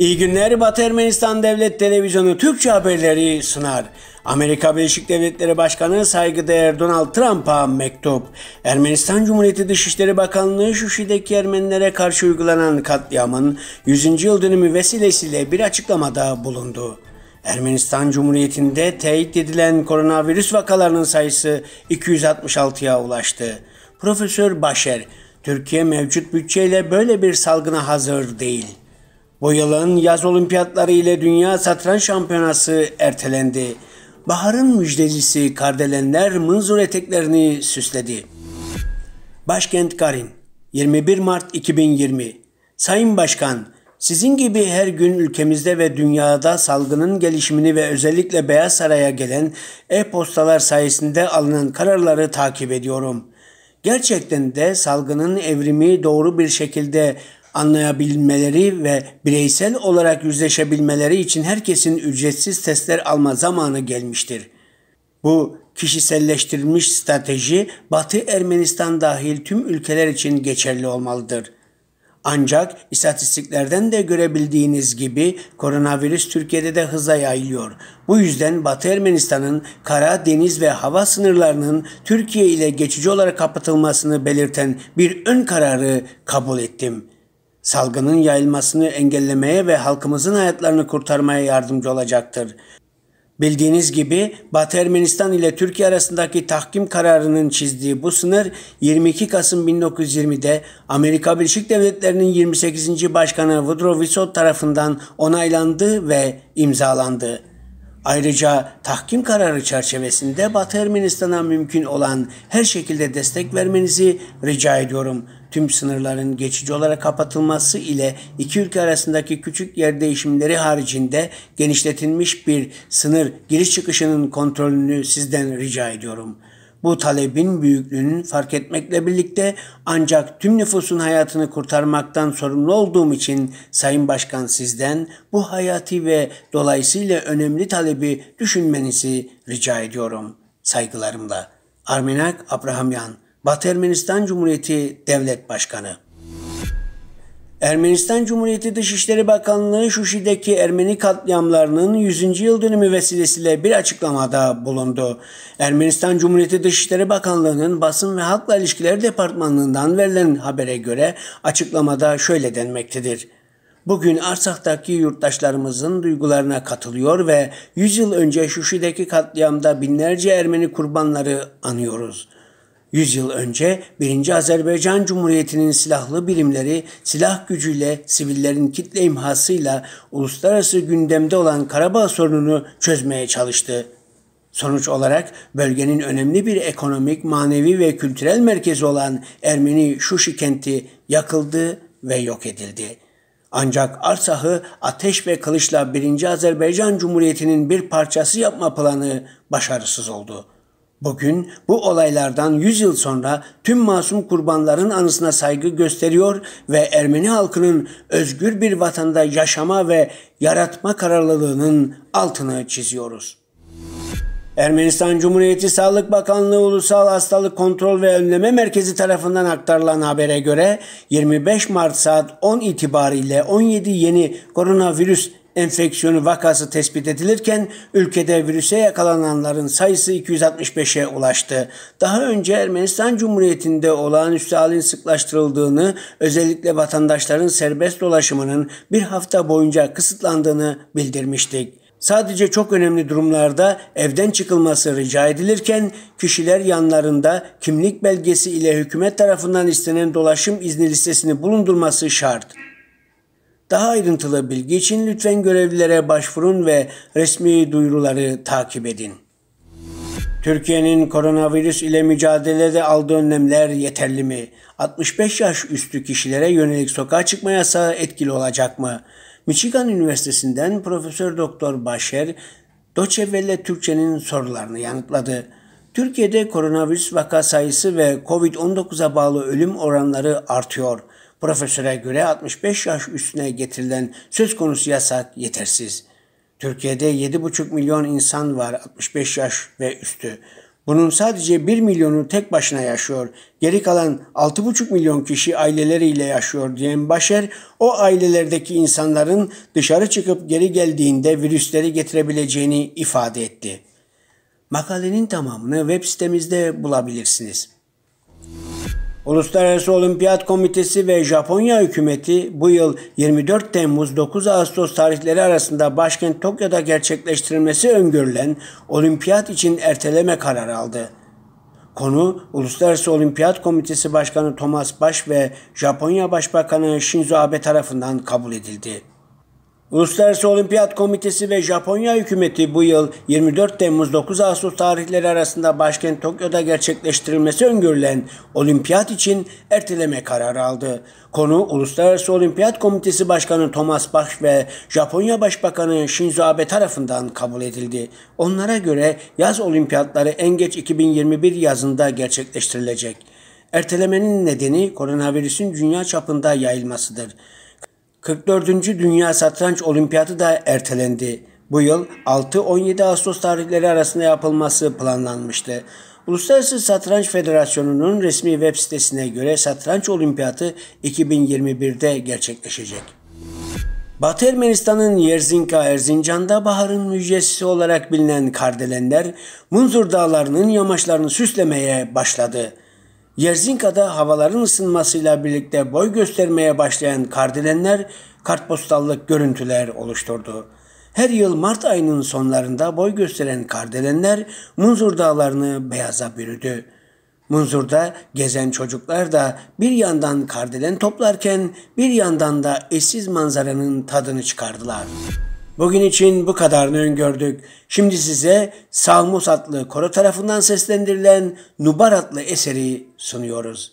İyi günler Batı Ermenistan Devlet Televizyonu Türkçe haberleri sunar. Amerika Birleşik Devletleri Başkanı saygıdeğer Donald Trump'a mektup. Ermenistan Cumhuriyeti Dışişleri Bakanlığı Şuşi'deki Ermenilere karşı uygulanan katliamın 100. yıl dönümü vesilesiyle bir açıklamada bulundu. Ermenistan Cumhuriyeti'nde teyit edilen koronavirüs vakalarının sayısı 266'ya ulaştı. Profesör Başer, Türkiye mevcut bütçeyle böyle bir salgına hazır değil bu yılın yaz olimpiyatları ile Dünya Satranç Şampiyonası ertelendi. Baharın müjdecisi kardelenler mınzur eteklerini süsledi. Başkent Karin, 21 Mart 2020 Sayın Başkan, sizin gibi her gün ülkemizde ve dünyada salgının gelişimini ve özellikle Beyaz Saray'a gelen e-postalar sayesinde alınan kararları takip ediyorum. Gerçekten de salgının evrimi doğru bir şekilde anlayabilmeleri ve bireysel olarak yüzleşebilmeleri için herkesin ücretsiz testler alma zamanı gelmiştir. Bu kişiselleştirilmiş strateji Batı Ermenistan dahil tüm ülkeler için geçerli olmalıdır. Ancak istatistiklerden de görebildiğiniz gibi koronavirüs Türkiye'de de hıza yayılıyor. Bu yüzden Batı Ermenistan'ın kara, deniz ve hava sınırlarının Türkiye ile geçici olarak kapatılmasını belirten bir ön kararı kabul ettim.'' salgının yayılmasını engellemeye ve halkımızın hayatlarını kurtarmaya yardımcı olacaktır. Bildiğiniz gibi Batı Ermenistan ile Türkiye arasındaki tahkim kararının çizdiği bu sınır 22 Kasım 1920'de Amerika Birleşik Devletleri'nin 28. Başkanı Woodrow Wilson tarafından onaylandı ve imzalandı. Ayrıca tahkim kararı çerçevesinde Batı Ermenistan'a mümkün olan her şekilde destek vermenizi rica ediyorum.'' tüm sınırların geçici olarak kapatılması ile iki ülke arasındaki küçük yer değişimleri haricinde genişletilmiş bir sınır giriş çıkışının kontrolünü sizden rica ediyorum.'' Bu talebin büyüklüğünün fark etmekle birlikte ancak tüm nüfusun hayatını kurtarmaktan sorumlu olduğum için Sayın Başkan sizden bu hayati ve dolayısıyla önemli talebi düşünmenizi rica ediyorum. Saygılarımla. Arminak Abrahamyan Batı Ermenistan Cumhuriyeti Devlet Başkanı. Ermenistan Cumhuriyeti Dışişleri Bakanlığı Şuşi'deki Ermeni katliamlarının 100. yıl dönümü vesilesiyle bir açıklamada bulundu. Ermenistan Cumhuriyeti Dışişleri Bakanlığı'nın Basın ve Halkla İlişkiler Departmanlığından verilen habere göre açıklamada şöyle denmektedir. Bugün Arsak'taki yurttaşlarımızın duygularına katılıyor ve 100 yıl önce Şuşi'deki katliamda binlerce Ermeni kurbanları anıyoruz.'' yıl önce 1. Azerbaycan Cumhuriyeti'nin silahlı birimleri silah gücüyle sivillerin kitle imhasıyla uluslararası gündemde olan Karabağ sorununu çözmeye çalıştı. Sonuç olarak bölgenin önemli bir ekonomik, manevi ve kültürel merkezi olan Ermeni Şuşi kenti yakıldı ve yok edildi. Ancak Arsah'ı ateş ve kılıçla 1. Azerbaycan Cumhuriyeti'nin bir parçası yapma planı başarısız oldu.'' Bugün bu olaylardan 100 yıl sonra tüm masum kurbanların anısına saygı gösteriyor ve Ermeni halkının özgür bir vatanda yaşama ve yaratma kararlılığının altını çiziyoruz. Ermenistan Cumhuriyeti Sağlık Bakanlığı Ulusal Hastalık Kontrol ve Önleme Merkezi tarafından aktarılan habere göre 25 Mart saat 10 itibariyle 17 yeni koronavirüs enfeksiyonu vakası tespit edilirken ülkede virüse yakalananların sayısı 265'e ulaştı. Daha önce Ermenistan Cumhuriyeti'nde olağanüstü halin sıklaştırıldığını, özellikle vatandaşların serbest dolaşımının bir hafta boyunca kısıtlandığını bildirmiştik. Sadece çok önemli durumlarda evden çıkılması rica edilirken kişiler yanlarında kimlik belgesi ile hükümet tarafından istenen dolaşım izni listesini bulundurması şart. Daha ayrıntılı bilgi için lütfen görevlilere başvurun ve resmi duyuruları takip edin. Türkiye'nin koronavirüs ile mücadelede aldığı önlemler yeterli mi? 65 yaş üstü kişilere yönelik sokağa çıkma yasağı etkili olacak mı? Michigan Üniversitesi'nden Profesör Doktor Başer Deutsche Türkçe'nin sorularını yanıtladı. Türkiye'de koronavirüs vaka sayısı ve COVID-19'a bağlı ölüm oranları artıyor. Profesöre göre 65 yaş üstüne getirilen söz konusu yasak yetersiz. Türkiye'de 7,5 milyon insan var 65 yaş ve üstü. Bunun sadece 1 milyonu tek başına yaşıyor. Geri kalan 6,5 milyon kişi aileleriyle yaşıyor diyen Başer, o ailelerdeki insanların dışarı çıkıp geri geldiğinde virüsleri getirebileceğini ifade etti. Makalenin tamamını web sitemizde bulabilirsiniz. Uluslararası Olimpiyat Komitesi ve Japonya hükümeti bu yıl 24 Temmuz 9 Ağustos tarihleri arasında başkent Tokyo'da gerçekleştirilmesi öngörülen olimpiyat için erteleme kararı aldı. Konu Uluslararası Olimpiyat Komitesi Başkanı Thomas Bach ve Japonya Başbakanı Shinzo Abe tarafından kabul edildi. Uluslararası Olimpiyat Komitesi ve Japonya hükümeti bu yıl 24 Temmuz 9 Ağustos tarihleri arasında başkent Tokyo'da gerçekleştirilmesi öngörülen olimpiyat için erteleme kararı aldı. Konu Uluslararası Olimpiyat Komitesi Başkanı Thomas Bach ve Japonya Başbakanı Shinzo Abe tarafından kabul edildi. Onlara göre yaz olimpiyatları en geç 2021 yazında gerçekleştirilecek. Ertelemenin nedeni koronavirüsün dünya çapında yayılmasıdır. 44. Dünya Satranç Olimpiyatı da ertelendi. Bu yıl 6-17 Ağustos tarihleri arasında yapılması planlanmıştı. Uluslararası Satranç Federasyonu'nun resmi web sitesine göre Satranç Olimpiyatı 2021'de gerçekleşecek. Batı Ermenistan'ın Yerzinka Erzincan'da baharın müjdesi olarak bilinen kardelenler Munzur Dağları'nın yamaçlarını süslemeye başladı. Yerzinka'da havaların ısınmasıyla birlikte boy göstermeye başlayan kardelenler kartpostallık görüntüler oluşturdu. Her yıl Mart ayının sonlarında boy gösteren kardelenler Munzur dağlarını beyaza bürüdü. Munzur'da gezen çocuklar da bir yandan kardelen toplarken bir yandan da eşsiz manzaranın tadını çıkardılar.'' Bugün için bu kadarını öngördük. Şimdi size Salmus adlı koro tarafından seslendirilen Nubar adlı eseri sunuyoruz.